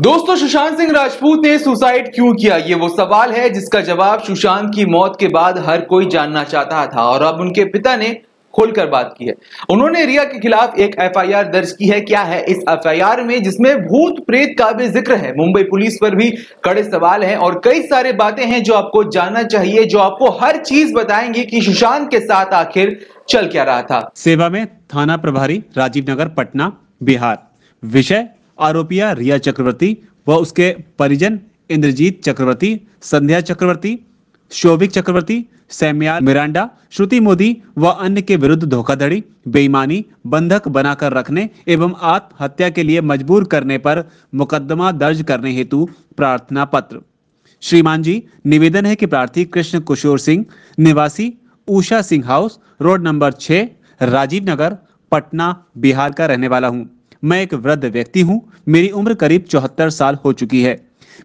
दोस्तों सुशांत सिंह राजपूत ने सुसाइड क्यों किया ये वो सवाल है जिसका जवाब सुशांत की मौत के बाद हर कोई जानना चाहता था और अब उनके पिता ने खोलकर बात की है उन्होंने रिया के खिलाफ एक एफआईआर दर्ज की है क्या है इस एफआईआर में जिसमें भूत प्रेत का भी जिक्र है मुंबई पुलिस पर भी कड़े सवाल हैं और कई सारे बातें हैं जो आपको जानना चाहिए जो आपको हर चीज बताएंगे कि सुशांत के साथ आखिर चल क्या रहा था सेवा में थाना प्रभारी राजीव नगर पटना बिहार विषय आरोपिया रिया चक्रवर्ती व उसके परिजन इंद्रजीत चक्रवर्ती संध्या चक्रवर्ती शोभिक चक्रवर्ती सैम्याल मिरांडा श्रुति मोदी व अन्य के विरुद्ध धोखाधड़ी बेईमानी बंधक बनाकर रखने एवं आत्महत्या के लिए मजबूर करने पर मुकदमा दर्ज करने हेतु प्रार्थना पत्र श्रीमान जी निवेदन है कि प्रार्थी कृष्ण कुशोर सिंह निवासी Usha Singh house road number छः राजीव नगर पटना बिहार का रहने वाला हूँ मैं एक वृद्ध व्यक्ति हूँ मेरी उम्र करीब चौहत्तर साल हो चुकी है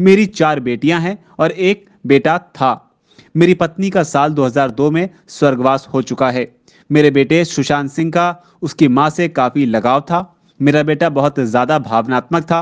मेरी चार बेटियां हैं और एक बेटा था मेरी पत्नी का साल 2002 में स्वर्गवास हो चुका है मेरे बेटे सुशांत सिंह का उसकी माँ से काफ़ी लगाव था मेरा बेटा बहुत ज़्यादा भावनात्मक था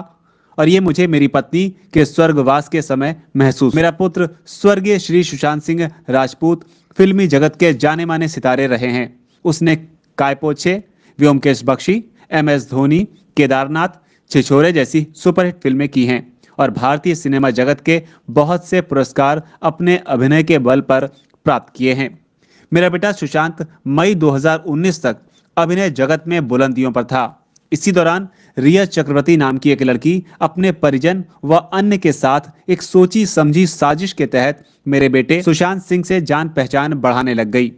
और ये मुझे मेरी पत्नी के स्वर्गवास के समय महसूस मेरा पुत्र स्वर्गीय श्री सुशांत सिंह राजपूत फिल्मी जगत के जाने माने सितारे रहे हैं उसने कायपोछे व्योमकेश बख्शी एम एस धोनी केदारनाथ छिछोरे जैसी सुपरहिट फिल्में की हैं और भारतीय सिनेमा जगत के बहुत से पुरस्कार अपने अभिनय के बल पर प्राप्त किए हैं मेरा बेटा सुशांत मई 2019 तक अभिनय जगत में बुलंदियों पर था इसी दौरान रिया चक्रवर्ती नाम की एक लड़की अपने परिजन व अन्य के साथ एक सोची समझी साजिश के तहत मेरे बेटे सुशांत सिंह से जान पहचान बढ़ाने लग गई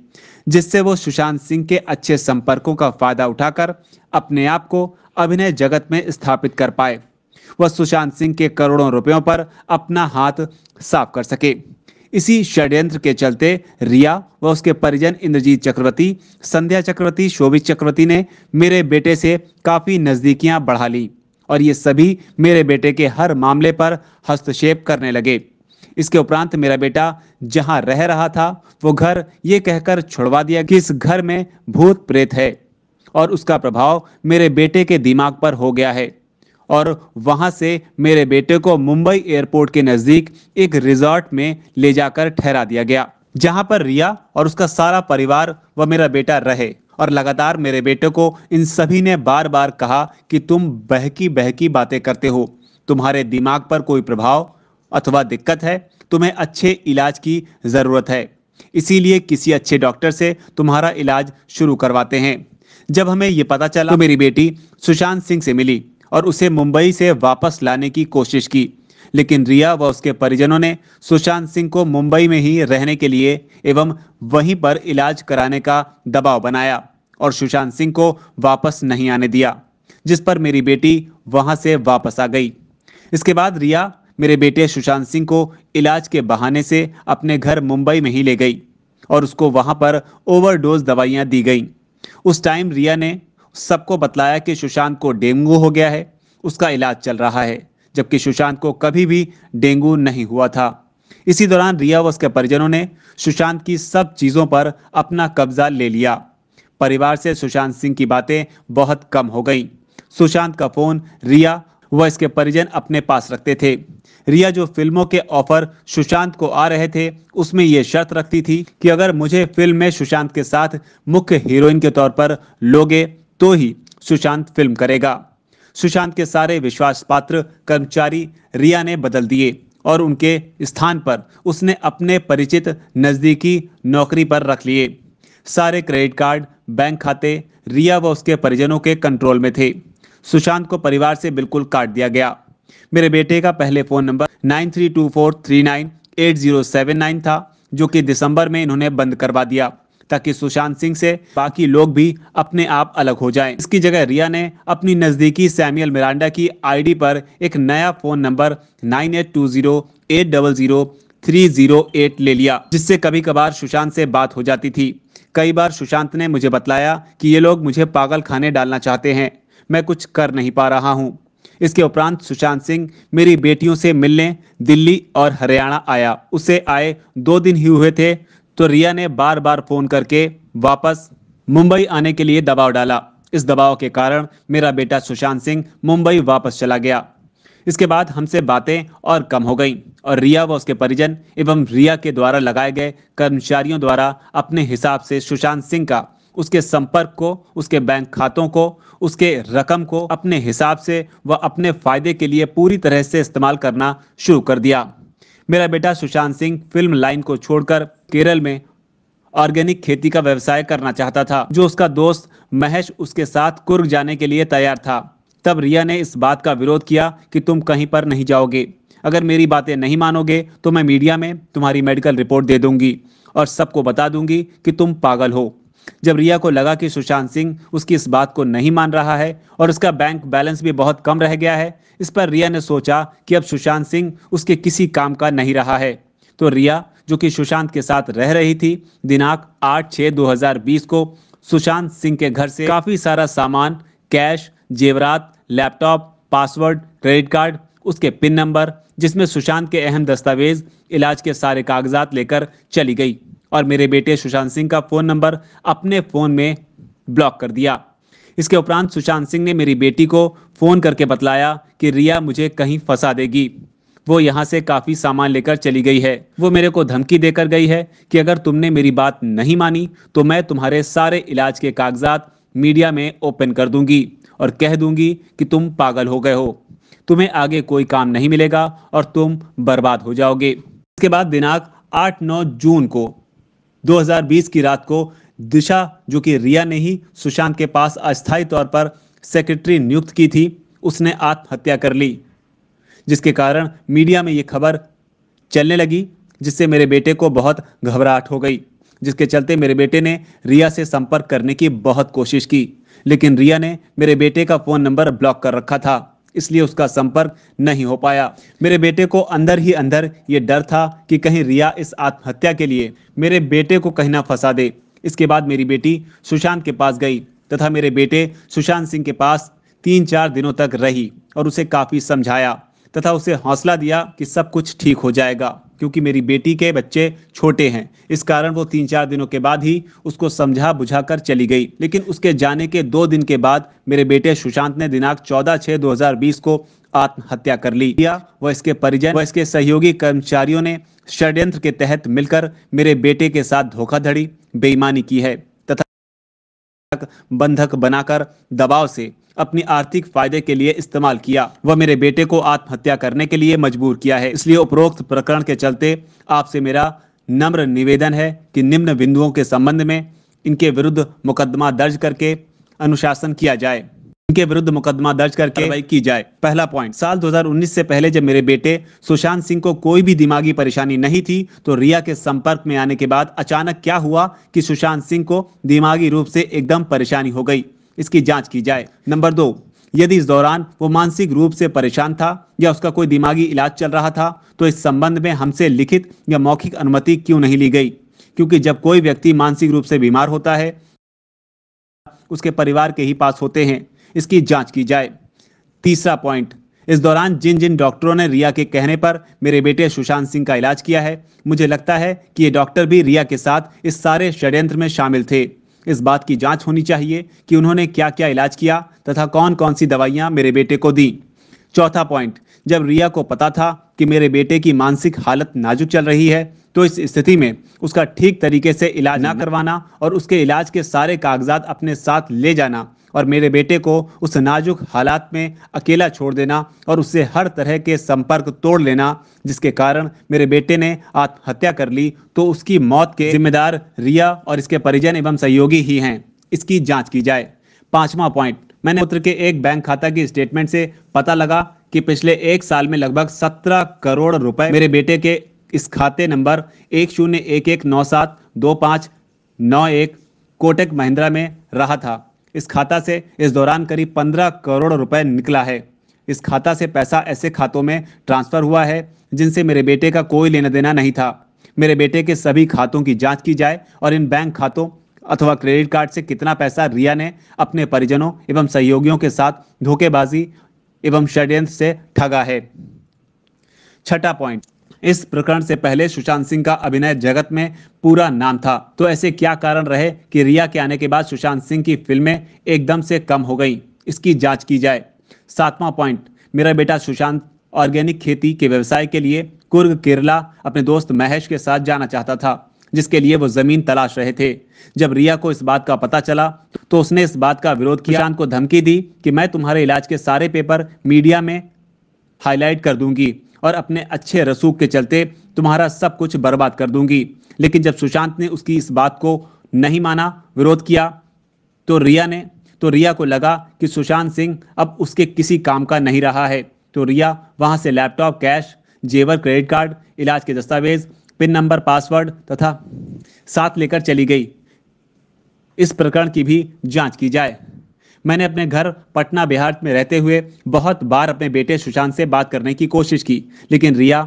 जिससे वो सुशांत सिंह के अच्छे संपर्कों का फायदा उठाकर अपने आप को अभिनय जगत में स्थापित कर पाए वह सुशांत सिंह के करोड़ों रुपयों पर अपना हाथ साफ कर सके इसी षड्यंत्र के चलते रिया व उसके परिजन इंद्रजीत चक्रवर्ती संध्या चक्रवर्ती शोभित चक्रवर्ती ने मेरे बेटे से काफी नजदीकियां बढ़ा ली और ये सभी मेरे बेटे के हर मामले पर हस्तक्षेप करने लगे इसके उपरांत मेरा बेटा जहां रह रहा था वो घर ये कहकर छुड़वा दिया कि इस घर में भूत प्रेत है और उसका प्रभाव मेरे बेटे के दिमाग पर हो गया है और वहां से मेरे बेटे को मुंबई एयरपोर्ट के नज़दीक एक रिजॉर्ट में ले जाकर ठहरा दिया गया जहां पर रिया और उसका सारा परिवार व मेरा बेटा रहे और लगातार मेरे बेटे को इन सभी ने बार बार कहा कि तुम बहकी बहकी बातें करते हो तुम्हारे दिमाग पर कोई प्रभाव अथवा दिक्कत है तुम्हें अच्छे इलाज की ज़रूरत है इसीलिए किसी अच्छे डॉक्टर से तुम्हारा इलाज शुरू करवाते हैं जब हमें ये पता चला तो मेरी बेटी सुशांत सिंह से मिली और उसे मुंबई से वापस लाने की कोशिश की लेकिन रिया व उसके परिजनों ने सुशांत सिंह को मुंबई में ही रहने के लिए एवं वहीं पर इलाज कराने का दबाव बनाया और सुशांत सिंह को वापस नहीं आने दिया जिस पर मेरी बेटी वहां से वापस आ गई इसके बाद रिया मेरे बेटे सुशांत सिंह को इलाज के बहाने से अपने घर मुंबई में ही ले गई और उसको वहां पर ओवरडोज दवाइयां दी गई उस टाइम रिया ने सबको बतलाया कि सुशांत को डेंगू हो गया है उसका इलाज चल रहा है जबकि सुशांत को कभी भी डेंगू नहीं हुआ था इसी दौरान रिया व उसके परिजनों ने सुशांत की सब चीज़ों पर अपना कब्जा ले लिया परिवार से सुशांत सिंह की बातें बहुत कम हो गईं। सुशांत का फोन रिया व इसके परिजन अपने पास रखते थे रिया जो फिल्मों के ऑफर सुशांत को आ रहे थे उसमें ये शर्त रखती थी कि अगर मुझे फिल्म में सुशांत के साथ मुख्य हीरोइन के तौर पर लोगे तो ही सुशांत फिल्म करेगा सुशांत के सारे विश्वास पात्र कर्मचारी रिया ने बदल दिए और उनके स्थान पर उसने अपने परिचित नज़दीकी नौकरी पर रख लिए सारे क्रेडिट कार्ड बैंक खाते रिया व उसके परिजनों के कंट्रोल में थे सुशांत को परिवार से बिल्कुल काट दिया गया मेरे बेटे का पहले फ़ोन नंबर नाइन था जो कि दिसंबर में इन्होंने बंद करवा दिया ताकि सुशांत सिंह से बाकी लोग भी अपने आप अलग हो जाएं। इसकी जगह रिया ने अपनी नज़दीकी सैमुअल मिरांडा की आईडी पर एक नया फ़ोन नंबर 9820800308 ले लिया जिससे कभी कभार सुशांत से बात हो जाती थी कई बार सुशांत ने मुझे बताया कि ये लोग मुझे पागल खाने डालना चाहते हैं मैं कुछ कर नहीं पा रहा हूँ इसके उपरांत सुशांत सिंह मेरी बेटियों से मिलने दिल्ली और हरियाणा आया उसे आए दो दिन ही हुए थे तो रिया ने बार बार फोन करके वापस मुंबई आने के लिए दबाव डाला इस दबाव के कारण मेरा बेटा सुशांत सिंह मुंबई वापस चला गया इसके बाद हमसे बातें और कम हो गईं और रिया व उसके परिजन एवं रिया के द्वारा लगाए गए कर्मचारियों द्वारा अपने हिसाब से सुशांत सिंह का उसके संपर्क को उसके बैंक खातों को उसके रकम को अपने हिसाब से व अपने फायदे के लिए पूरी तरह से इस्तेमाल करना शुरू कर दिया मेरा बेटा सुशांत सिंह फिल्म लाइन को छोड़कर केरल में ऑर्गेनिक खेती का व्यवसाय करना चाहता था जो उसका दोस्त महेश उसके साथ कुर्ग जाने के लिए तैयार था तब रिया ने इस बात का विरोध किया कि तुम कहीं पर नहीं जाओगे अगर मेरी बातें नहीं मानोगे तो मैं मीडिया में तुम्हारी मेडिकल रिपोर्ट दे दूंगी और सबको बता दूंगी कि तुम पागल हो जब रिया को लगा कि सुशांत सिंह उसकी इस बात को नहीं मान रहा है और उसका बैंक बैलेंस भी बहुत कम रह गया है इस पर रिया ने सोचा कि अब सुशांत सिंह उसके किसी काम का नहीं रहा है तो रिया जो कि सुशांत के साथ रह रही थी दिनांक 8 छः 2020 को सुशांत सिंह के घर से काफ़ी सारा सामान कैश जेवरात लैपटॉप पासवर्ड क्रेडिट कार्ड उसके पिन नंबर जिसमें सुशांत के अहम दस्तावेज इलाज के सारे कागजात लेकर चली गई और मेरे बेटे सुशांत सिंह का फ़ोन नंबर अपने फ़ोन में ब्लॉक कर दिया इसके उपरांत सुशांत सिंह ने मेरी बेटी को फ़ोन करके बतलाया कि रिया मुझे कहीं फंसा देगी वो यहाँ से काफ़ी सामान लेकर चली गई है वो मेरे को धमकी देकर गई है कि अगर तुमने मेरी बात नहीं मानी तो मैं तुम्हारे सारे इलाज के कागजात मीडिया में ओपन कर दूंगी और कह दूंगी कि तुम पागल हो गए हो तुम्हें आगे कोई काम नहीं मिलेगा और तुम बर्बाद हो जाओगे इसके बाद दिनांक 8-9 जून को 2020 की रात को दिशा जो कि रिया ने ही सुशांत के पास अस्थायी तौर पर सेक्रेटरी नियुक्त की थी उसने आत्महत्या कर ली जिसके कारण मीडिया में ये खबर चलने लगी जिससे मेरे बेटे को बहुत घबराहट हो गई जिसके चलते मेरे बेटे ने रिया से संपर्क करने की बहुत कोशिश की लेकिन रिया ने मेरे बेटे का फ़ोन नंबर ब्लॉक कर रखा था इसलिए उसका संपर्क नहीं हो पाया मेरे बेटे को अंदर ही अंदर ये डर था कि कहीं रिया इस आत्महत्या के लिए मेरे बेटे को कहीं ना फंसा दे इसके बाद मेरी बेटी सुशांत के पास गई तथा मेरे बेटे सुशांत सिंह के पास तीन चार दिनों तक रही और उसे काफ़ी समझाया तथा उसे हौसला दिया कि सब कुछ ठीक हो जाएगा क्योंकि मेरी बेटी के बच्चे छोटे हैं इस कारण वो तीन चार दिनों के बाद ही उसको समझा बुझाकर चली गई लेकिन उसके जाने के दो दिन के बाद मेरे बेटे सुशांत ने दिनांक 14 छः 2020 को आत्महत्या कर ली या वह इसके परिजन व इसके सहयोगी कर्मचारियों ने षड्यंत्र के तहत मिलकर मेरे बेटे के साथ धोखाधड़ी बेईमानी की है बंधक बनाकर दबाव से अपनी आर्थिक फायदे के लिए इस्तेमाल किया वह मेरे बेटे को आत्महत्या करने के लिए मजबूर किया है इसलिए उपरोक्त प्रकरण के चलते आपसे मेरा नम्र निवेदन है कि निम्न बिंदुओं के संबंध में इनके विरुद्ध मुकदमा दर्ज करके अनुशासन किया जाए के विरुद्ध मुकदमा दर्ज करके कार्रवाई की जाए पहला पॉइंट साल 2019 से पहले जब मेरे बेटे सुशांत सिंह को कोई भी दिमागी परेशानी नहीं थी तो रिया के संपर्क में आने के बाद अचानक क्या हुआ कि सुशांत सिंह को दिमागी रूप से एकदम परेशानी हो गई इसकी जांच की जाए नंबर दो यदि इस दौरान वो मानसिक रूप से परेशान था या उसका कोई दिमागी इलाज चल रहा था तो इस संबंध में हमसे लिखित या मौखिक अनुमति क्यों नहीं ली गई क्योंकि जब कोई व्यक्ति मानसिक रूप से बीमार होता है उसके परिवार के ही पास होते हैं इसकी जांच की जाए तीसरा पॉइंट इस दौरान जिन जिन डॉक्टरों ने रिया के कहने पर मेरे बेटे सुशांत सिंह का इलाज किया है मुझे लगता है कि ये डॉक्टर भी रिया के साथ इस सारे षड्यंत्र में शामिल थे इस बात की जांच होनी चाहिए कि उन्होंने क्या क्या इलाज किया तथा कौन कौन सी दवाइयां मेरे बेटे को दी चौथा पॉइंट जब रिया को पता था कि मेरे बेटे की मानसिक हालत नाजुक चल रही है तो इस स्थिति में उसका ठीक तरीके से इलाज ना करवाना और उसके इलाज के सारे कागजात अपने साथ ले जाना और मेरे बेटे को उस नाजुक हालात में अकेला छोड़ देना और उससे हर तरह के संपर्क तोड़ लेना जिसके कारण मेरे बेटे ने आत्महत्या कर ली तो उसकी मौत के जिम्मेदार रिया और इसके परिजन एवं सहयोगी ही हैं इसकी जाँच की जाए पाँचवा पॉइंट मैंने पुत्र के एक बैंक खाता की स्टेटमेंट से पता लगा कि पिछले एक साल में लगभग सत्रह करोड़ रुपए मेरे बेटे के इस खाते नंबर एक शून्य एक एक नौ सात दो पाँच नौ एक कोटक महिंद्रा में रहा था इस खाता से इस दौरान करीब पंद्रह करोड़ रुपए निकला है इस खाता से पैसा ऐसे खातों में ट्रांसफर हुआ है जिनसे मेरे बेटे का कोई लेना देना नहीं था मेरे बेटे के सभी खातों की जांच की जाए और इन बैंक खातों अथवा क्रेडिट कार्ड से कितना पैसा रिया ने अपने परिजनों एवं सहयोगियों के साथ धोखेबाजी एवं षड्यंत्र से ठगा है छठा पॉइंट इस प्रकरण से पहले सुशांत सिंह का अभिनय जगत में पूरा नाम था तो ऐसे क्या कारण रहे कि रिया के आने के बाद सुशांत सिंह की फिल्में एकदम से कम हो गई इसकी जांच की जाए सातवां पॉइंट मेरा बेटा सुशांत ऑर्गेनिक खेती के व्यवसाय के लिए कुर्ग केरला अपने दोस्त महेश के साथ जाना चाहता था जिसके लिए वो जमीन तलाश रहे थे जब रिया को इस बात का पता चला तो उसने इस बात का विरोध किया को धमकी दी कि मैं तुम्हारे इलाज के सारे पेपर मीडिया में हाईलाइट कर दूंगी और अपने अच्छे रसूख के चलते तुम्हारा सब कुछ बर्बाद कर दूंगी लेकिन जब सुशांत ने उसकी इस बात को नहीं माना विरोध किया तो रिया ने तो रिया को लगा कि सुशांत सिंह अब उसके किसी काम का नहीं रहा है तो रिया वहां से लैपटॉप कैश जेवर क्रेडिट कार्ड इलाज के दस्तावेज पिन नंबर पासवर्ड तथा साथ लेकर चली गई इस प्रकरण की भी जांच की जाए मैंने अपने घर पटना बिहार में रहते हुए बहुत बार अपने बेटे सुशांत से बात करने की कोशिश की लेकिन रिया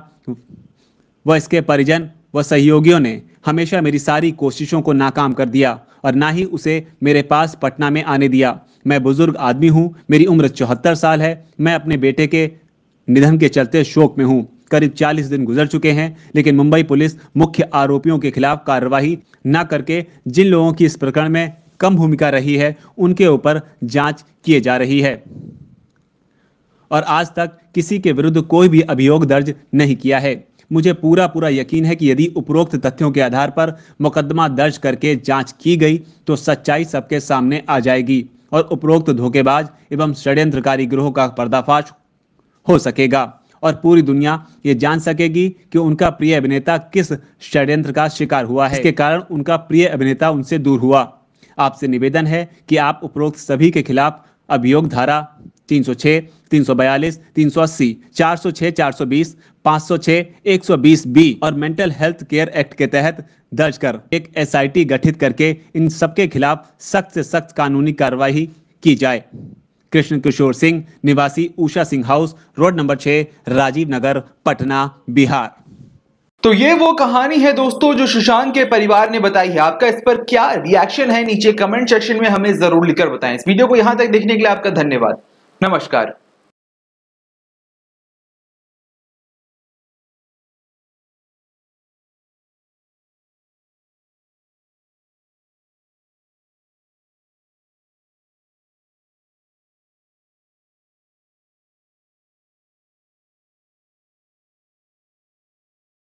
व इसके परिजन व सहयोगियों ने हमेशा मेरी सारी कोशिशों को नाकाम कर दिया और ना ही उसे मेरे पास पटना में आने दिया मैं बुजुर्ग आदमी हूँ मेरी उम्र चौहत्तर साल है मैं अपने बेटे के निधन के चलते शोक में हूँ करीब 40 दिन गुजर चुके हैं लेकिन मुंबई पुलिस मुख्य आरोपियों के खिलाफ कार्रवाई न करके जिन लोगों की इस प्रकरण में कम भूमिका रही है उनके ऊपर जांच किए जा रही है और आज तक किसी के विरुद्ध कोई भी अभियोग दर्ज नहीं किया है मुझे पूरा पूरा यकीन है कि यदि उपरोक्त तथ्यों के आधार पर मुकदमा दर्ज करके जांच की गई तो सच्चाई सबके सामने आ जाएगी और उपरोक्त धोखेबाज एवं षड्यंत्रकारी ग्रोह का पर्दाफाश हो सकेगा और पूरी दुनिया ये जान सकेगी कि उनका प्रिय अभिनेता किस षड्यंत्र का शिकार हुआ है इसके कारण उनका प्रिय अभिनेता उनसे दूर हुआ आपसे निवेदन है कि आप उपरोक्त सभी के खिलाफ अभियोग धारा 306, 342, 380, 406, 420, 506, 120 बी और मेंटल हेल्थ केयर एक्ट के तहत दर्ज कर एक एसआईटी गठित करके इन सबके खिलाफ सख्त से सख्त कानूनी कार्रवाई की जाए कृष्ण किशोर सिंह निवासी Usha Singh house road number छः राजीव नगर पटना बिहार तो ये वो कहानी है दोस्तों जो सुशांत के परिवार ने बताई है आपका इस पर क्या रिएक्शन है नीचे कमेंट सेक्शन में हमें जरूर लिखकर बताएं इस वीडियो को यहां तक देखने के लिए आपका धन्यवाद नमस्कार